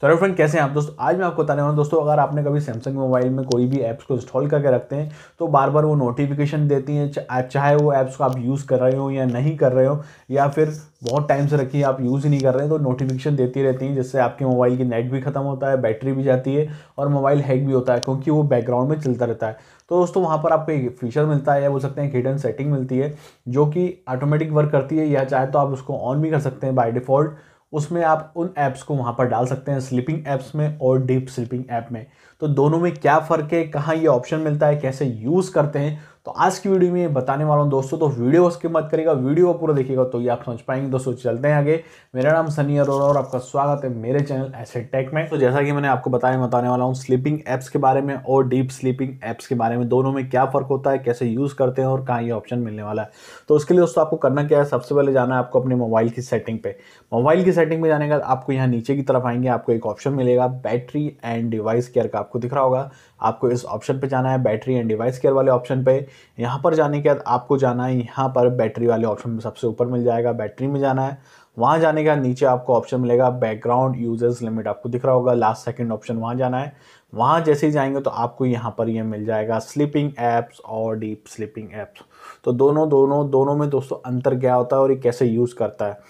तो hello friend कैसे हैं आप दोस्तों आज मैं आपको बताने वाला हूँ दोस्तों अगर आपने कभी सैमसंग मोबाइल में कोई भी ऐप्स को इंस्टॉल करके रखते हैं तो बार बार वो नोटिफिकेशन देती हैं चाहे वो ऐप्स को आप यूज़ कर रहे हो या नहीं कर रहे हो या फिर बहुत टाइम से रखिए आप यूज़ ही नहीं कर रहे हैं तो नोटिफिकेशन देती रहती हैं जिससे आपके मोबाइल की नेट भी ख़त्म होता है बैटरी भी जाती है और मोबाइल हैक भी होता है क्योंकि वो बैकग्राउंड में चलता रहता है तो दोस्तों वहाँ पर आपको एक फीचर मिलता है या बोल सकते हैं एक हिडन सेटिंग मिलती है जो कि ऑटोमेटिक वर्क करती है या चाहे तो आप उसको ऑन भी कर सकते हैं बाई डिफ़ॉल्ट उसमें आप उन ऐप्स को वहाँ पर डाल सकते हैं स्लीपिंग ऐप्स में और डीप स्लीपिंग ऐप में तो दोनों में क्या फ़र्क है कहाँ ये ऑप्शन मिलता है कैसे यूज़ करते हैं तो आज की वीडियो में बताने वाला हूँ दोस्तों तो वीडियो उसके मत करेगा वीडियो को पूरा देखिएगा तो ये आप समझ पाएंगे दोस्तों चलते हैं आगे मेरा नाम सनी अरो और आपका स्वागत है मेरे चैनल एसेट टेक में तो जैसा कि मैंने आपको बताया बताने वाला हूँ स्लीपिंग ऐप्स के बारे में और डीप स्लीपिंग एप्स के बारे में दोनों में क्या फ़र्क होता है कैसे यूज़ करते हैं और कहाँ ये ऑप्शन मिलने वाला है तो उसके लिए दोस्तों आपको करना क्या है सबसे पहले जाना है आपको अपने मोबाइल की सेटिंग पे मोबाइल की सेटिंग में जाने का आपको यहाँ नीचे की तरफ आएंगे आपको एक ऑप्शन मिलेगा बैटरी एंड डिवाइस केयर का आपको दिख रहा होगा आपको इस ऑप्शन पे जाना है बैटरी एंड डिवाइस केयर वाले ऑप्शन पे यहाँ पर जाने के बाद आपको जाना है यहाँ पर बैटरी वाले ऑप्शन में सबसे ऊपर मिल जाएगा बैटरी में जाना है वहाँ जाने के बाद नीचे आपको ऑप्शन मिलेगा बैकग्राउंड यूजर्स लिमिट आपको दिख रहा होगा लास्ट सेकेंड ऑप्शन वहाँ जाना है वहाँ जैसे ही जाएंगे तो आपको यहाँ पर ये यह मिल जाएगा स्लीपिंग ऐप्स और डीप स्लीपिंग ऐप्स तो दोनों दोनों दोनों में दोस्तों अंतर क्या होता है और ये कैसे यूज़ करता है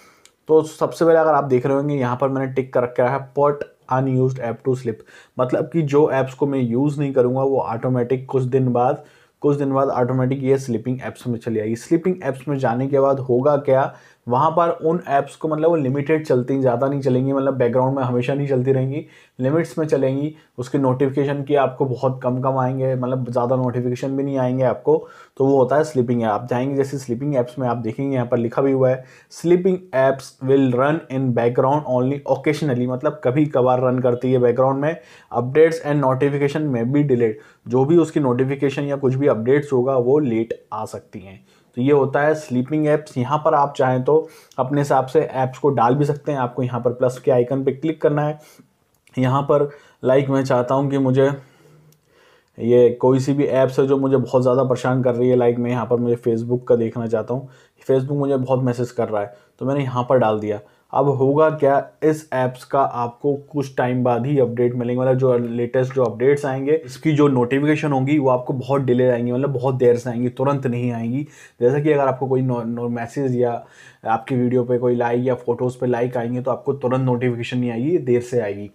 तो सबसे पहले अगर आप देख रहे होंगे यहाँ पर मैंने टिक कर रखा है put unused app to sleep मतलब कि जो ऐप्स को मैं यूज़ नहीं करूँगा वो ऑटोमेटिक कुछ दिन बाद कुछ दिन बाद ऑटोमेटिक ये स्लिपिंग ऐप्स में चली आएगी स्लिपिंग ऐप्स में जाने के बाद होगा क्या वहाँ पर उन ऐप्स को मतलब वो लिमिटेड चलती ज़्यादा नहीं चलेंगी मतलब बैकग्राउंड में हमेशा नहीं चलती रहेंगी लिमिट्स में चलेंगी उसके नोटिफिकेशन की आपको बहुत कम कम आएंगे मतलब ज़्यादा नोटिफिकेशन भी नहीं आएंगे आपको तो वो होता है स्लीपिंग ऐप आप जाएंगे जैसे स्लीपिंग ऐप्स में आप देखेंगे यहाँ पर लिखा भी हुआ है sleeping apps will run in background only occasionally मतलब कभी कभार रन करती है बैकग्राउंड में अपडेट्स एंड नोटिफिकेशन में भी डिलेट जो भी उसकी नोटिफिकेशन या कुछ भी अपडेट्स होगा वो लेट आ सकती हैं तो ये होता है स्लीपिंग ऐप्स यहाँ पर आप चाहें तो अपने हिसाब से ऐप्स को डाल भी सकते हैं आपको यहाँ पर प्लस के आइकन पर क्लिक करना है यहाँ पर लाइक मैं चाहता हूँ कि मुझे ये कोई सी भी ऐप्स है जो मुझे बहुत ज़्यादा परेशान कर रही है लाइक मैं यहाँ पर मुझे फेसबुक का देखना चाहता हूँ फेसबुक मुझे बहुत मैसेज कर रहा है तो मैंने यहाँ पर डाल दिया अब होगा क्या इस ऐप्स का आपको कुछ टाइम बाद ही अपडेट मिलेंगे मतलब जो लेटेस्ट जो अपडेट्स आएंगे इसकी जो नोटिफिकेशन होगी वो आपको बहुत डिले आएंगी मतलब बहुत देर से आएंगी तुरंत नहीं आएंगी जैसा कि अगर आपको कोई मैसेज या आपकी वीडियो पे कोई लाइक या फोटोज़ पे लाइक आएंगे तो आपको तुरंत नोटिफिकेशन नहीं आएगी देर से आएगी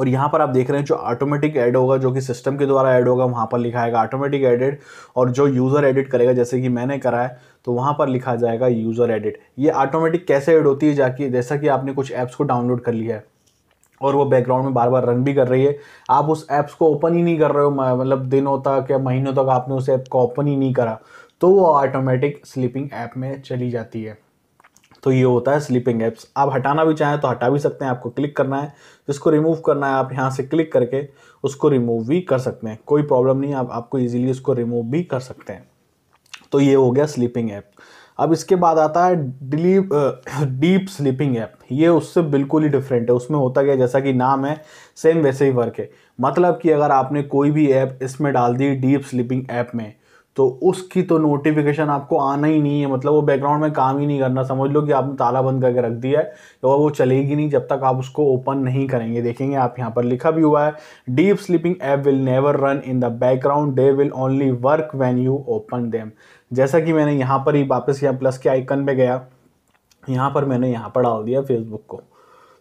और यहाँ पर आप देख रहे हैं जो ऑटोमेटिक ऐड होगा जो कि सिस्टम के द्वारा ऐड होगा वहाँ पर लिखा आएगा ऑटोमेटिक एडिट और जो यूज़र एडिट करेगा जैसे कि मैंने करा है तो वहाँ पर लिखा जाएगा यूज़र एडिट ये ऑटोमेटिक कैसे ऐड होती है जाके जैसा कि आपने कुछ ऐप्स को डाउनलोड कर लिया है और वो बैकग्राउंड में बार बार रन भी कर रही है आप उस ऐप्स को ओपन ही नहीं कर रहे हो मतलब दिनों तक या महीनों तक आपने उस ऐप को ओपन ही नहीं करा तो वो ऑटोमेटिक स्लीपिंग ऐप में चली जाती है तो ये होता है स्लीपिंग एप्स आप हटाना भी चाहें तो हटा भी सकते हैं आपको क्लिक करना है जिसको रिमूव करना है आप यहाँ से क्लिक करके उसको रिमूव भी कर सकते हैं कोई प्रॉब्लम नहीं आप आपको ईजिली उसको रिमूव भी कर सकते हैं तो ये हो गया स्लीपिंग ऐप अब इसके बाद आता है डिलीप डीप स्लीपिंग ऐप ये उससे बिल्कुल ही डिफरेंट है उसमें होता क्या जैसा कि नाम है सेम वैसे ही वर्क है मतलब कि अगर आपने कोई भी ऐप इसमें डाल दी डीप स्लीपिंग ऐप में तो उसकी तो नोटिफिकेशन आपको आना ही नहीं है मतलब वो बैकग्राउंड में काम ही नहीं करना समझ लो कि आपने ताला बंद करके रख दिया है तो वो चलेगी नहीं जब तक आप उसको ओपन नहीं करेंगे देखेंगे आप यहाँ पर लिखा भी हुआ है deep sleeping app will never run in the background they will only work when you open them जैसा कि मैंने यहाँ पर ही वापस यहाँ प्लस के आइकन पे गया यहाँ पर मैंने यहाँ पर डाल दिया फेसबुक को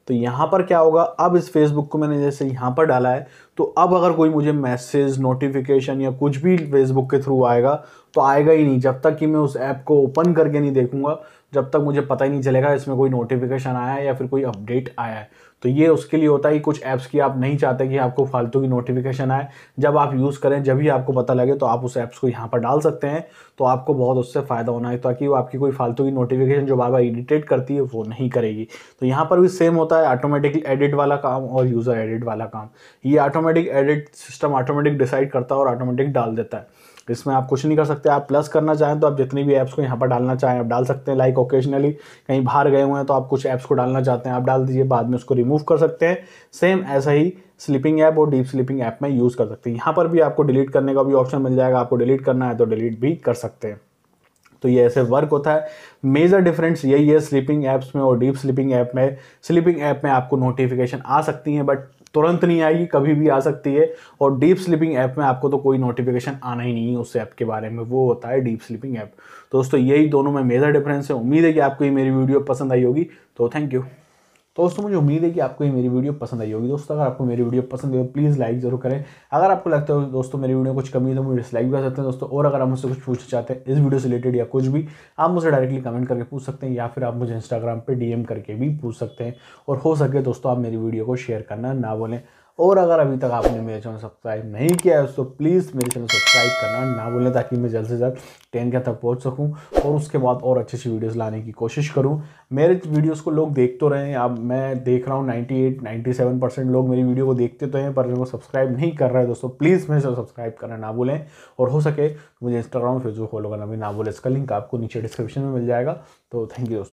तो यहाँ पर क्या होगा अब इस फेसबुक को मैंने जैसे यहाँ पर डाला है तो अब अगर कोई मुझे मैसेज नोटिफिकेशन या कुछ भी फेसबुक के थ्रू आएगा तो आएगा ही नहीं जब तक कि मैं उस ऐप को ओपन करके नहीं देखूंगा जब तक मुझे पता ही नहीं चलेगा इसमें कोई नोटिफिकेशन आया है या फिर कोई अपडेट आया है तो ये उसके लिए होता है कि कुछ ऐप्स की आप नहीं चाहते कि आपको फालतू की नोटिफिकेशन आए जब आप यूज़ करें जब ही आपको पता लगे तो आप उस ऐप्स को यहाँ पर डाल सकते हैं तो आपको बहुत उससे फ़ायदा होना है ताकि वो आपकी कोई फालतू की नोटिफिकेशन जो बाबा एडिटेड करती है वो नहीं करेगी तो यहाँ पर भी सेम होता है ऑटोमेटिकली एडिट वाला काम और यूज़र एडिट वाला काम ये automatic automatic edit system automatic decide करता है और ऑटोमेटिक डाल देता है इसमें आप कुछ नहीं कर सकते आप प्लस करना चाहें तो आप जितनी भी ऐप्स को यहाँ पर डालना चाहें आप डाल सकते हैं लाइक ओकेजनली कहीं बाहर गए हुए हैं तो आप कुछ ऐप्स को डालना चाहते हैं आप डाल दीजिए बाद में उसको रिमूव कर सकते हैं सेम ऐसा ही स्लीपिंग ऐप और डीप स्लीपिंग ऐप में यूज़ कर सकते हैं यहाँ पर भी आपको डिलीट करने का भी ऑप्शन मिल जाएगा आपको डिलीट करना है तो डिलीट भी कर सकते हैं तो ये ऐसे वर्क होता है मेजर डिफरेंस यही है स्लीपिंग ऐप्स में और डीप स्लीपिंग ऐप में स्लीपिंग ऐप में आपको नोटिफिकेशन आ सकती हैं बट तुरंत नहीं आएगी कभी भी आ सकती है और डीप स्लीपिंग ऐप में आपको तो कोई नोटिफिकेशन आना ही नहीं है उस ऐप के बारे में वो होता है डीप स्लीपिंग ऐप दोस्तों यही दोनों में मेजर डिफरेंस है उम्मीद है कि आपको ये मेरी वीडियो पसंद आई होगी तो थैंक यू तो दोस्तों मुझे उम्मीद है कि आपको ये मेरी वीडियो पसंद आई होगी दोस्तों अगर आपको मेरी वीडियो पसंद है तो प्लीज़ लाइक जरूर करें अगर आपको लगता है दोस्तों मेरी वीडियो कुछ कमी है तो मुझे डिसलाइक भी कर सकते हैं दोस्तों और अगर आप मुझसे कुछ पूछना चाहते हैं इस वीडियो से रिलेटेड या कुछ भी आप मुझे डायरेक्टली कमेंट करके पूछ सकते हैं या फिर आप मुझे इंस्टाग्राम पर डी करके भी पूछ सकते हैं और हो सके दोस्तों आप मेरी वीडियो को शेयर करना ना बोलें और अगर अभी तक आपने मेरे चैनल सब्सक्राइब नहीं किया है तो प्लीज़ मेरे चैनल सब्सक्राइब करना ना भूलें ताकि मैं जल्द से जल्द टेन के तक पहुंच सकूं और उसके बाद और अच्छी अच्छी वीडियोस लाने की कोशिश करूं मेरे वीडियोस को लोग देख तो रहे हैं अब मैं देख रहा हूं 98 97 परसेंट लोग मेरी वीडियो को देखते तो हैं पर मेरे को सब्सक्राइब नहीं कर रहे हैं दोस्तों प्लीज़ मेरे चैनल सब्सक्राइब करना ना भूलें और हो सके तो मुझे इंस्टाग्राम फेसबुक फॉलो करना भी ना भूलें इसका लिंक आपको नीचे डिस्क्रिप्शन में मिल जाएगा तो थैंक यू दोस्तों